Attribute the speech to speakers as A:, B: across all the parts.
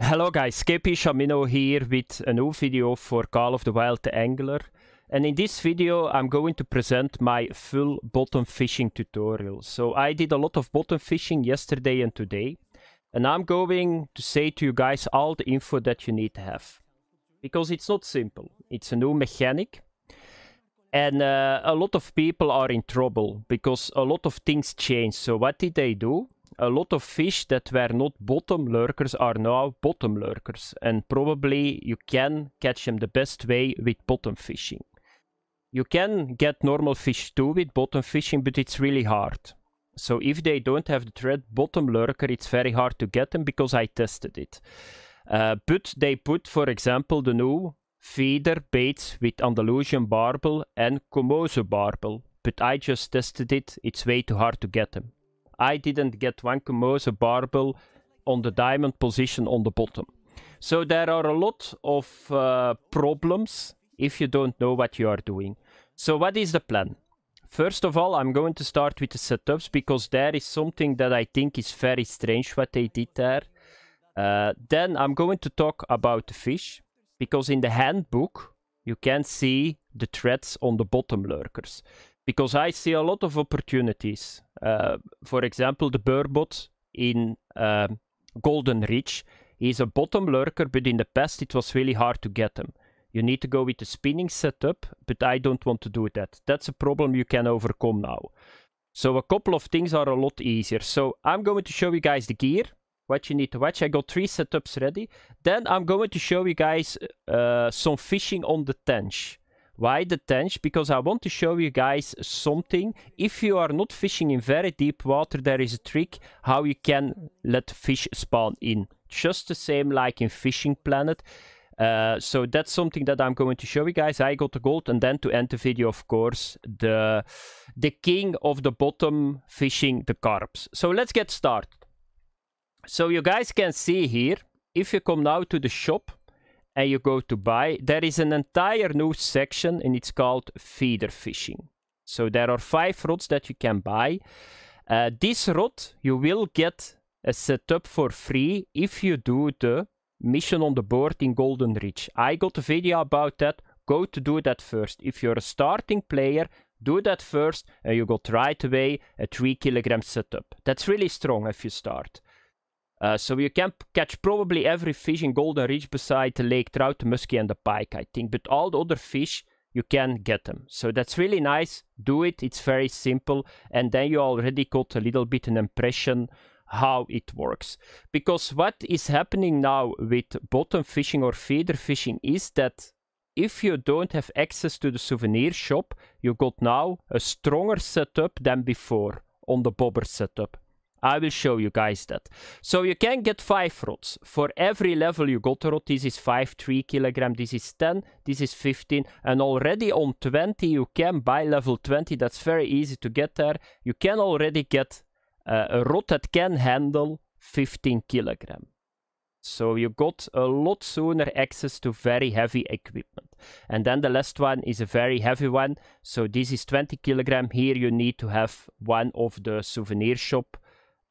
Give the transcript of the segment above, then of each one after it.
A: Hello guys, Skippy Shamino here with a new video for Call of the Wild the Angler. And in this video I'm going to present my full bottom fishing tutorial. So I did a lot of bottom fishing yesterday and today. And I'm going to say to you guys all the info that you need to have. Because it's not simple. It's a new mechanic. And uh, a lot of people are in trouble because a lot of things change. So what did they do? a lot of fish that were not bottom lurkers are now bottom lurkers, and probably you can catch them the best way with bottom fishing. You can get normal fish too with bottom fishing, but it's really hard. So if they don't have the thread bottom lurker, it's very hard to get them because I tested it. Uh, but they put, for example, the new feeder baits with Andalusian barbel and Komoso barbel, but I just tested it. It's way too hard to get them. I didn't get Wancomosa barbell on the diamond position on the bottom. So there are a lot of uh, problems if you don't know what you are doing. So what is the plan? First of all, I'm going to start with the setups because there is something that I think is very strange what they did there. Uh, then I'm going to talk about the fish because in the handbook you can see the threats on the bottom lurkers because I see a lot of opportunities uh, for example, the Burbot in uh, Golden Reach. is a bottom lurker, but in the past it was really hard to get him. You need to go with the spinning setup, but I don't want to do that. That's a problem you can overcome now. So a couple of things are a lot easier. So I'm going to show you guys the gear, what you need to watch. I got three setups ready. Then I'm going to show you guys uh, some fishing on the tench. Why the tench? Because I want to show you guys something. If you are not fishing in very deep water, there is a trick how you can let fish spawn in. Just the same like in Fishing Planet. Uh, so that's something that I'm going to show you guys. I got the gold and then to end the video, of course, the, the king of the bottom fishing the carps. So let's get started. So you guys can see here, if you come now to the shop, and you go to buy, there is an entire new section and it's called feeder fishing. So there are five rods that you can buy. Uh, this rod you will get a setup for free if you do the mission on the board in Golden Reach. I got a video about that. Go to do that first. If you're a starting player, do that first and you got right away a 3 kilogram setup. That's really strong if you start. Uh, so you can catch probably every fish in Golden Reach beside the lake trout, the muskie and the pike, I think. But all the other fish, you can get them. So that's really nice. Do it. It's very simple. And then you already got a little bit an impression how it works. Because what is happening now with bottom fishing or feeder fishing is that if you don't have access to the souvenir shop, you got now a stronger setup than before on the bobber setup I will show you guys that. So you can get 5 rods. For every level you got a rod. This is 5, 3 kilogram. This is 10. This is 15. And already on 20 you can buy level 20. That's very easy to get there. You can already get uh, a rod that can handle 15 kilogram. So you got a lot sooner access to very heavy equipment. And then the last one is a very heavy one. So this is 20 kilogram. Here you need to have one of the souvenir shop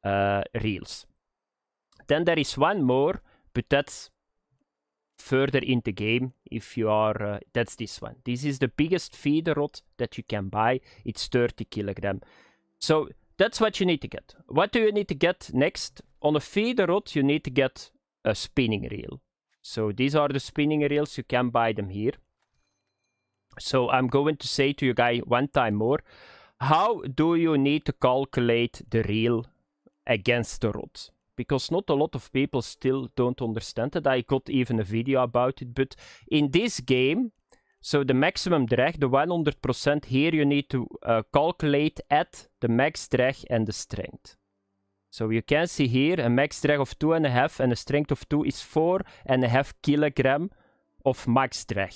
A: Eh, reels. Then there is one more, but that's further in the game if you are uh, that's this one this is the biggest feeder rod that you can buy it's 30 kilogram so that's what you need to get what do you need to get next on a feeder rod you need to get a spinning reel so these are the spinning reels you can buy them here so i'm going to say to you guy one time more how do you need to calculate the reel against the rot because not a lot of people still don't understand it. I got even a video about it, but in this game, so the maximum drag, the 100%, here you need to uh, calculate at the max drag and the strength. So you can see here a max drag of 2.5 and a strength of 2 is 4.5 kilogram of max drag.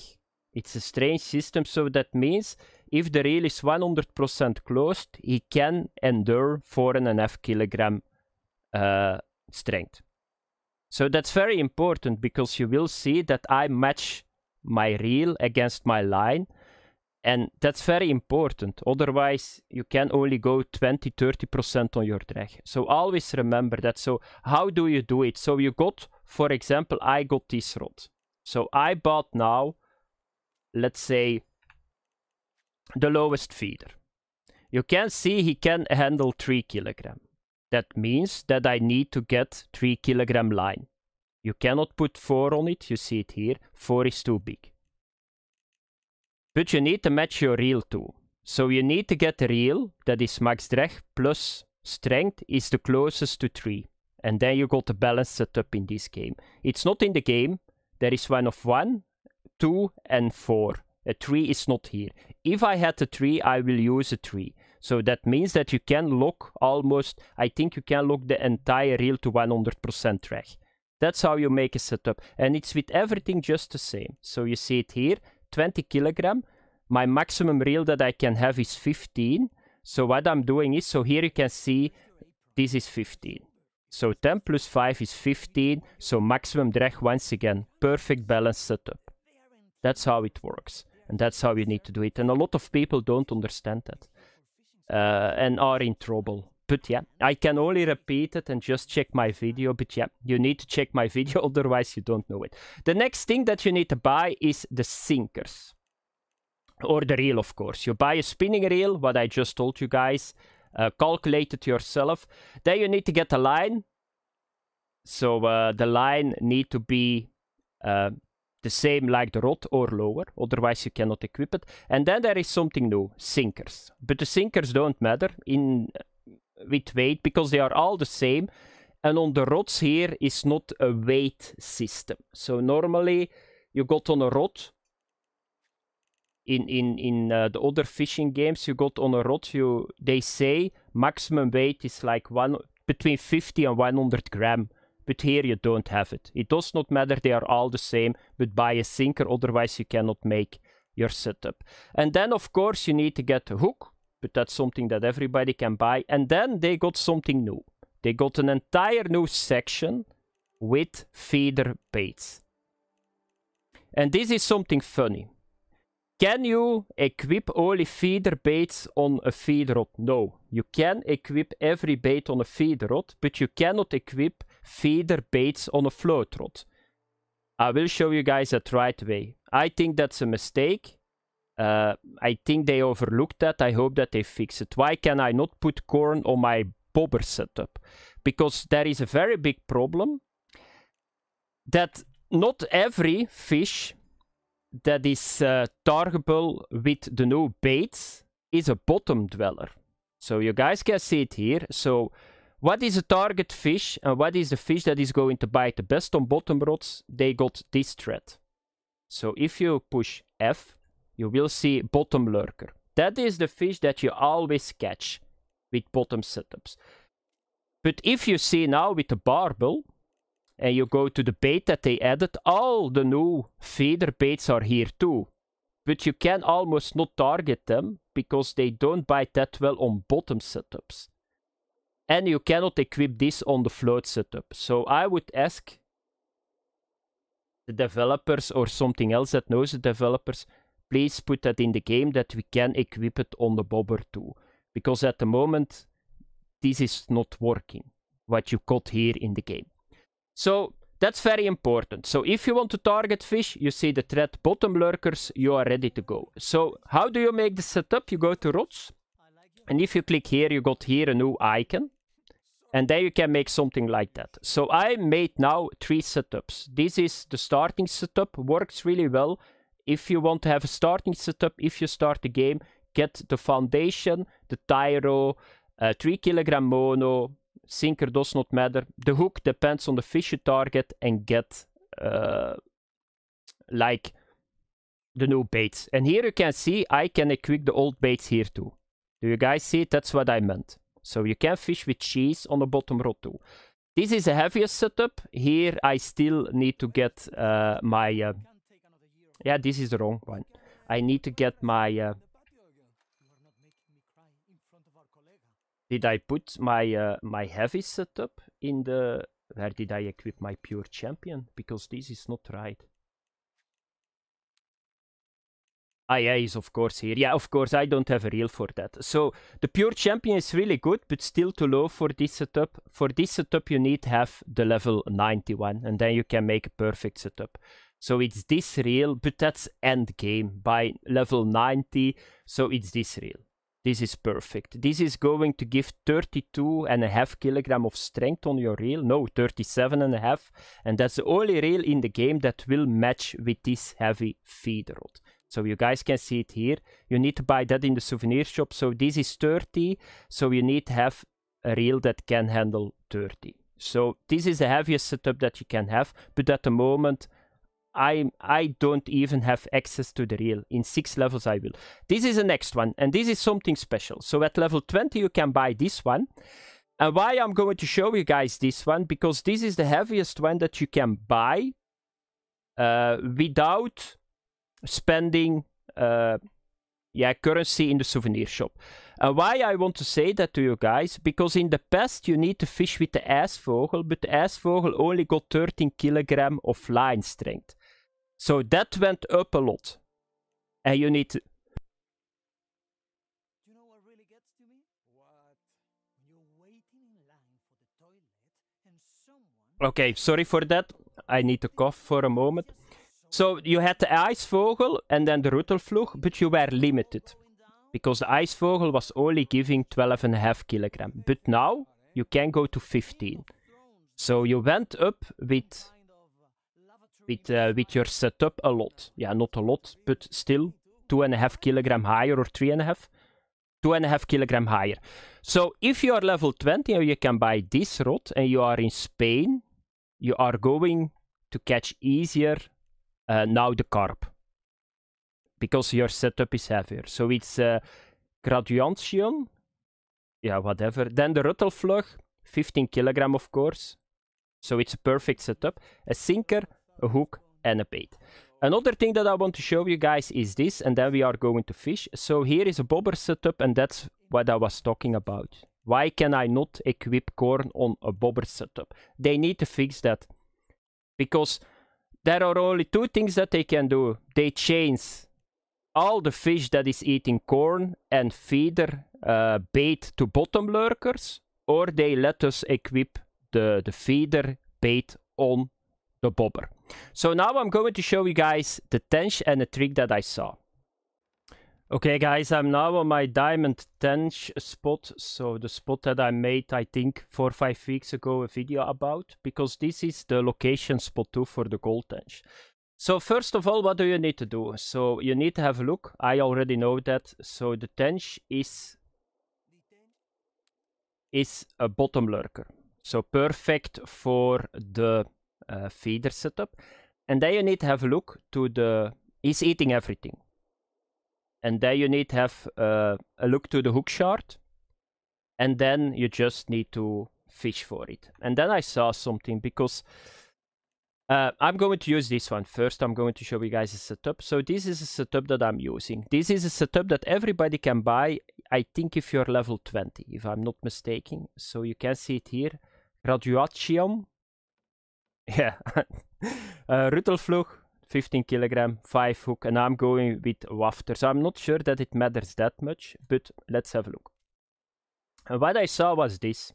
A: It's a strange system, so that means if the rail is 100% closed, he can endure four and a half kilogram uh, strength. So that's very important because you will see that I match my reel against my line. And that's very important. Otherwise, you can only go 20, 30% on your drag. So always remember that. So how do you do it? So you got, for example, I got this rod. So I bought now, let's say the lowest feeder. You can see he can handle 3 kilogram. That means that I need to get 3 kilogram line. You cannot put 4 on it, you see it here, 4 is too big. But you need to match your reel too. So you need to get a reel that is max drag plus strength is the closest to 3. And then you got the balance setup up in this game. It's not in the game. There is one of 1, 2 and 4. A tree is not here. If I had a tree, I will use a tree. So that means that you can lock almost, I think you can lock the entire reel to 100% drag. That's how you make a setup. And it's with everything just the same. So you see it here, 20 kilogram. My maximum reel that I can have is 15. So what I'm doing is, so here you can see this is 15. So 10 plus 5 is 15. So maximum drag once again. Perfect balance setup. That's how it works. And that's how you need to do it. And a lot of people don't understand that uh, and are in trouble. But yeah, I can only repeat it and just check my video. But yeah, you need to check my video, otherwise you don't know it. The next thing that you need to buy is the sinkers. Or the reel, of course. You buy a spinning reel, what I just told you guys. Uh, calculate it yourself. Then you need to get a line. So uh, the line need to be uh, the same like the rod or lower, otherwise you cannot equip it. And then there is something new, sinkers. But the sinkers don't matter in with weight because they are all the same. And on the rods here is not a weight system. So normally you got on a rod, in in in uh, the other fishing games you got on a rod you they say maximum weight is like one between 50 and 100 gram but here you don't have it. It does not matter, they are all the same, but buy a sinker, otherwise you cannot make your setup. And then of course you need to get a hook, but that's something that everybody can buy. And then they got something new. They got an entire new section with feeder baits. And this is something funny. Can you equip only feeder baits on a feed rod? No. You can equip every bait on a feed rod, but you cannot equip feeder baits on a float rod. I will show you guys that right away. I think that's a mistake. Uh, I think they overlooked that. I hope that they fix it. Why can I not put corn on my bobber setup? Because there is a very big problem that not every fish that is uh, targetable with the new baits is a bottom dweller. So you guys can see it here. So what is the target fish and what is the fish that is going to bite the best on bottom rods they got this thread so if you push f you will see bottom lurker that is the fish that you always catch with bottom setups but if you see now with the barbell and you go to the bait that they added all the new feeder baits are here too but you can almost not target them because they don't bite that well on bottom setups and you cannot equip this on the float setup. So I would ask the developers or something else that knows the developers, please put that in the game that we can equip it on the bobber too. Because at the moment, this is not working, what you got here in the game. So that's very important. So if you want to target fish, you see the thread bottom lurkers, you are ready to go. So how do you make the setup? You go to rods. And if you click here, you got here a new icon and then you can make something like that. So I made now three setups. This is the starting setup, works really well. If you want to have a starting setup, if you start the game, get the foundation, the tyro, uh, 3 kilogram mono, sinker does not matter. The hook depends on the fish you target and get uh, like the new baits. And here you can see I can equip the old baits here too. Do you guys see? That's what I meant. So you can fish with cheese on the bottom row too. This is a heavier setup. Here I still need to get uh, my... Uh, yeah, this is the wrong one. I need to get my... Uh, did I put my uh, my heavy setup in the... Where did I equip my pure champion? Because this is not right. Ah, yeah, he's of course here. Yeah, of course, I don't have a reel for that. So the pure champion is really good, but still too low for this setup. For this setup, you need to have the level 91, and then you can make a perfect setup. So it's this reel, but that's end game by level 90. So it's this reel. This is perfect. This is going to give 32 and a half kilogram of strength on your reel. No, 37 and a half. And that's the only reel in the game that will match with this heavy feed rod. So you guys can see it here. You need to buy that in the souvenir shop. So this is 30. So you need to have a reel that can handle 30. So this is the heaviest setup that you can have. But at the moment, I I don't even have access to the reel. In six levels I will. This is the next one. And this is something special. So at level 20 you can buy this one. And why I'm going to show you guys this one, because this is the heaviest one that you can buy uh, without spending uh, yeah, currency in the souvenir shop. Uh, why I want to say that to you guys, because in the past you need to fish with the aasvogel, but the aasvogel only got 13 kilogram of line strength. So that went up a lot. And you need to... You know what really gets to me? What? You're waiting in line for the toilet and someone... Okay, sorry for that. I need to cough for a moment. So you had the ice and then the roetelvloeg, but you were limited. Because the ice was only giving 12.5 kilogram. But now you can go to 15. So you went up with with, uh, with your setup a lot. Yeah, not a lot, but still 2.5 kilogram higher or 3.5. 2.5 kilogram higher. So if you are level 20 and you can buy this rod and you are in Spain, you are going to catch easier uh, now the carp because your setup is heavier. So it's uh, Graduantium, yeah, whatever. Then the Ruttelflug, 15 kilogram, of course. So it's a perfect setup. A sinker, a hook, and a bait. Another thing that I want to show you guys is this, and then we are going to fish. So here is a bobber setup, and that's what I was talking about. Why can I not equip corn on a bobber setup? They need to fix that. Because there are only two things that they can do. They change all the fish that is eating corn and feeder uh, bait to bottom lurkers, or they let us equip the, the feeder bait on the bobber. So now I'm going to show you guys the tench and the trick that I saw. Okay guys, I'm now on my diamond 10 spot, so the spot that I made I think 4-5 or weeks ago a video about, because this is the location spot too for the gold tench. So first of all, what do you need to do? So you need to have a look, I already know that, so the tench is, is a bottom lurker, so perfect for the uh, feeder setup. And then you need to have a look to the, he's eating everything and there you need to have uh, a look to the hook shard and then you just need to fish for it and then i saw something because uh, i'm going to use this one first i'm going to show you guys a setup so this is a setup that i'm using this is a setup that everybody can buy i think if you're level 20 if i'm not mistaken so you can see it here graduation yeah uh, 15 kilogram, 5 hook, and I'm going with wafter. So I'm not sure that it matters that much, but let's have a look. And what I saw was this.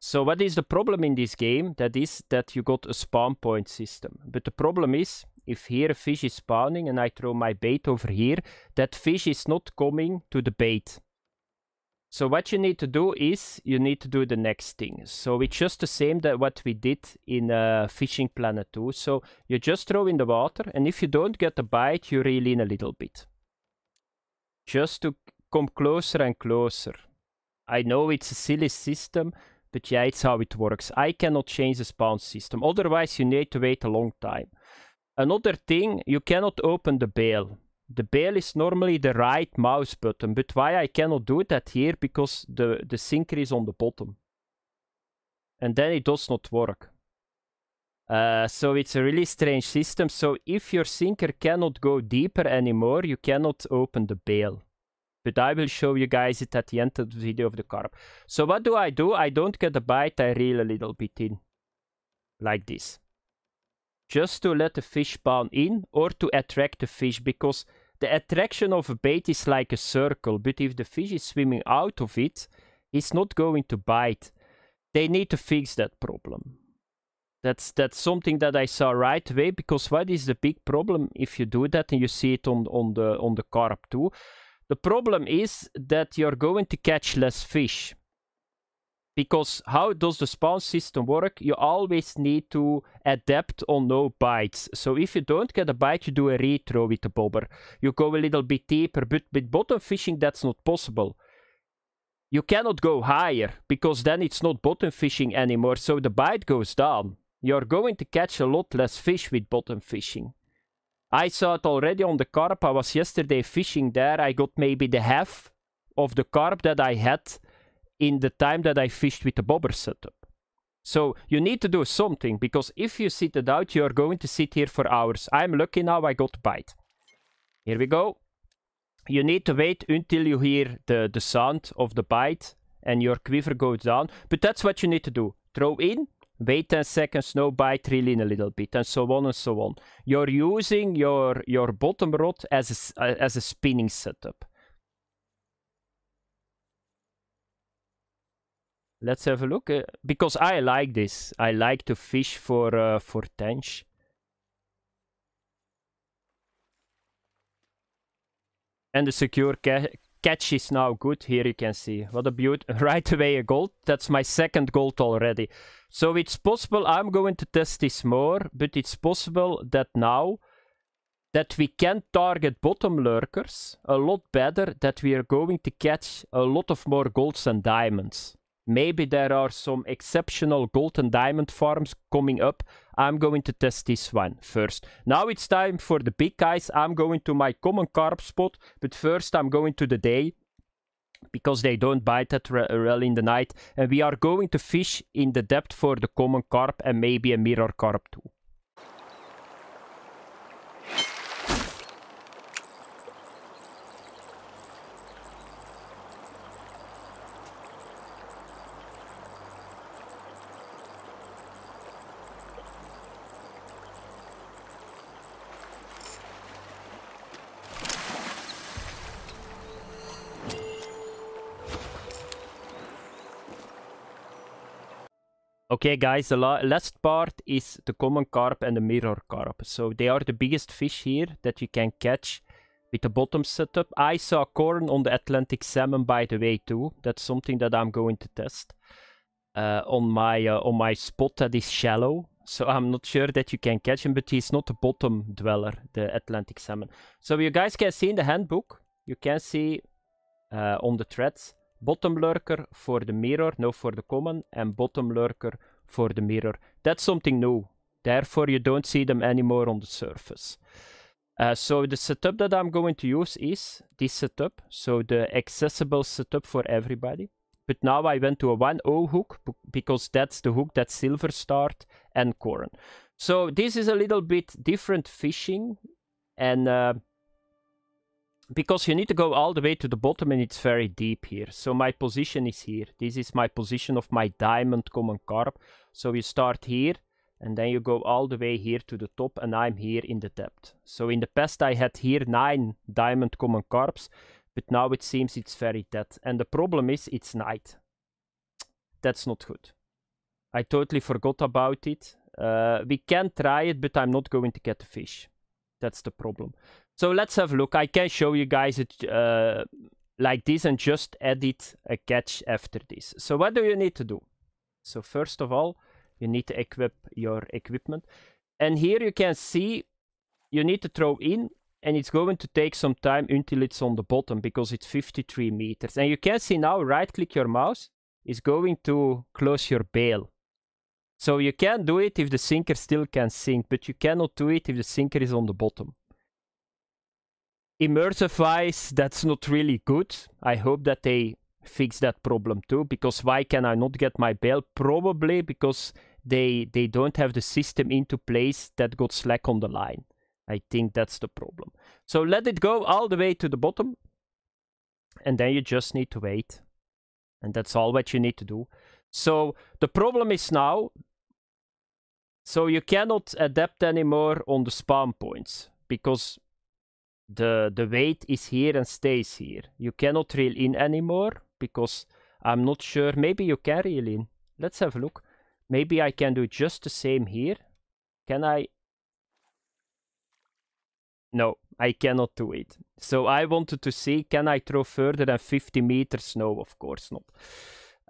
A: So what is the problem in this game? That is that you got a spawn point system. But the problem is, if here a fish is spawning and I throw my bait over here, that fish is not coming to the bait. So what you need to do is you need to do the next thing. So it's just the same that what we did in uh, Fishing Planet 2. So you just throw in the water and if you don't get a bite, you reel in a little bit. Just to come closer and closer. I know it's a silly system, but yeah, it's how it works. I cannot change the spawn system. Otherwise, you need to wait a long time. Another thing, you cannot open the bale the bail is normally the right mouse button, but why I cannot do that here, because the, the sinker is on the bottom. And then it does not work. Uh, so it's a really strange system. So if your sinker cannot go deeper anymore, you cannot open the bail. But I will show you guys it at the end of the video of the carp. So what do I do? I don't get a bite, I reel a little bit in. Like this just to let the fish spawn in or to attract the fish because the attraction of a bait is like a circle but if the fish is swimming out of it it's not going to bite they need to fix that problem that's that's something that i saw right away because what is the big problem if you do that and you see it on on the on the carp too the problem is that you're going to catch less fish because how does the spawn system work? You always need to adapt on no bites. So if you don't get a bite, you do a retro with the bobber. You go a little bit deeper, but with bottom fishing, that's not possible. You cannot go higher, because then it's not bottom fishing anymore, so the bite goes down. You're going to catch a lot less fish with bottom fishing. I saw it already on the carp. I was yesterday fishing there. I got maybe the half of the carp that I had in the time that I fished with the bobber setup. So you need to do something because if you sit it out, you're going to sit here for hours. I'm lucky now I got bite. Here we go. You need to wait until you hear the, the sound of the bite and your quiver goes down. But that's what you need to do. Throw in, wait 10 seconds, no bite, reel in a little bit, and so on and so on. You're using your, your bottom rod as a, uh, as a spinning setup. let's have a look uh, because I like this. I like to fish for uh, for tench. And the secure ca catch is now good. Here you can see what a beaut. Right away a gold. That's my second gold already. So it's possible. I'm going to test this more, but it's possible that now that we can target bottom lurkers a lot better, that we are going to catch a lot of more golds and diamonds. Maybe there are some exceptional gold and diamond farms coming up. I'm going to test this one first. Now it's time for the big guys. I'm going to my common carp spot, but first I'm going to the day because they don't bite at well in the night. And we are going to fish in the depth for the common carp and maybe a mirror carp too. Okay, guys, the la last part is the common carp and the mirror carp. So they are the biggest fish here that you can catch with the bottom setup. I saw corn on the Atlantic salmon, by the way, too. That's something that I'm going to test uh, on my uh, on my spot that is shallow. So I'm not sure that you can catch him, but he's not the bottom dweller, the Atlantic salmon. So you guys can see in the handbook, you can see uh, on the threads, bottom lurker for the mirror, no for the common, and bottom lurker for the mirror. That's something new. Therefore, you don't see them anymore on the surface. Uh, so the setup that I'm going to use is this setup. So the accessible setup for everybody. But now I went to a 1-0 hook because that's the hook that Silver start and Corn. So this is a little bit different fishing and uh, because you need to go all the way to the bottom and it's very deep here. So my position is here. This is my position of my diamond common carp. So you start here and then you go all the way here to the top and I'm here in the depth. So in the past I had here nine diamond common carps, but now it seems it's very dead. And the problem is it's night. That's not good. I totally forgot about it. Uh, we can try it, but I'm not going to get the fish. That's the problem. So let's have a look. I can show you guys it uh, like this and just edit a catch after this. So what do you need to do? So first of all, you need to equip your equipment. And here you can see you need to throw in and it's going to take some time until it's on the bottom because it's 53 meters. And you can see now, right click your mouse, is going to close your bail. So you can do it if the sinker still can sink, but you cannot do it if the sinker is on the bottom immersive-wise, that's not really good. I hope that they fix that problem too, because why can I not get my belt? Probably because they they don't have the system into place that got slack on the line. I think that's the problem. So let it go all the way to the bottom. And then you just need to wait. And that's all what you need to do. So the problem is now, so you cannot adapt anymore on the spawn points because the, the weight is here and stays here. You cannot reel in anymore because I'm not sure. Maybe you can reel in. Let's have a look. Maybe I can do just the same here. Can I? No, I cannot do it. So I wanted to see, can I throw further than 50 meters? No, of course not.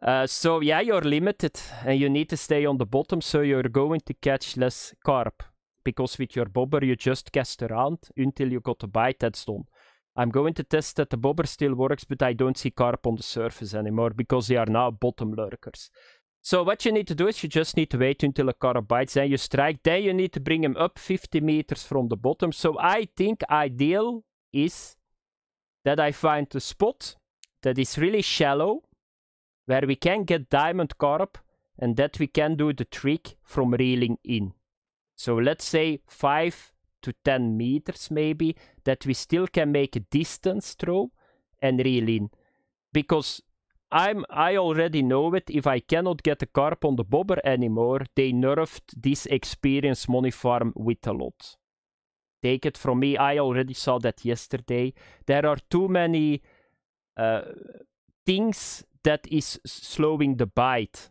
A: Uh, so yeah, you're limited and you need to stay on the bottom, so you're going to catch less carp because with your bobber you just cast around until you got a bite that's done. I'm going to test that the bobber still works, but I don't see carp on the surface anymore because they are now bottom lurkers. So what you need to do is you just need to wait until a carp bites, then you strike, then you need to bring him up 50 meters from the bottom. So I think ideal is that I find a spot that is really shallow, where we can get diamond carp, and that we can do the trick from reeling in. So let's say 5 to 10 meters maybe, that we still can make a distance throw and reel in. Because I'm, I already know it, if I cannot get the carp on the bobber anymore, they nerfed this experience farm with a lot. Take it from me, I already saw that yesterday. There are too many uh, things that is slowing the bite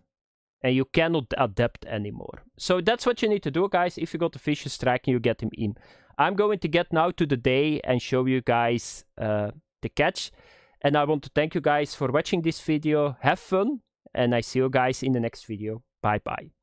A: and you cannot adapt anymore. So that's what you need to do, guys. If you got the vicious strike and you get him in. I'm going to get now to the day and show you guys uh, the catch. And I want to thank you guys for watching this video. Have fun, and I see you guys in the next video. Bye-bye.